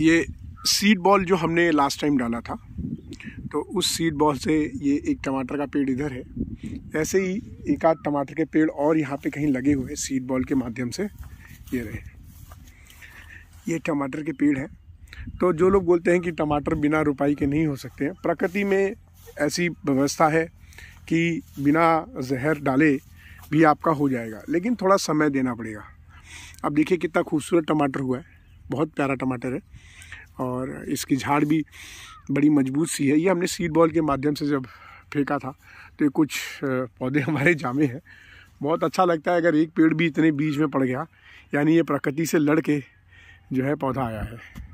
ये seed ball जो हमने लास्ट टाइम डाला था तो उस सीड बॉल से ये एक टमाटर का पेड़ इधर है ऐसे ही एक आध टमाटर के पेड़ और यहाँ पे कहीं लगे हुए सीड बॉल के माध्यम से ये रहे ये टमाटर के पेड़ हैं तो जो लोग बोलते हैं कि टमाटर बिना रुपाई के नहीं हो सकते हैं प्रकृति में ऐसी व्यवस्था है कि बिना जहर डाले भी आपका हो जाएगा लेकिन थोड़ा समय देना पड़ेगा अब देखिए कितना खूबसूरत टमाटर हुआ है बहुत प्यारा टमाटर है और इसकी झाड़ भी बड़ी मजबूत सी है ये हमने सीड बॉल के माध्यम से जब फेंका था तो ये कुछ पौधे हमारे जामे हैं बहुत अच्छा लगता है अगर एक पेड़ भी इतने बीज में पड़ गया यानी ये प्रकृति से लड़ के जो है पौधा आया है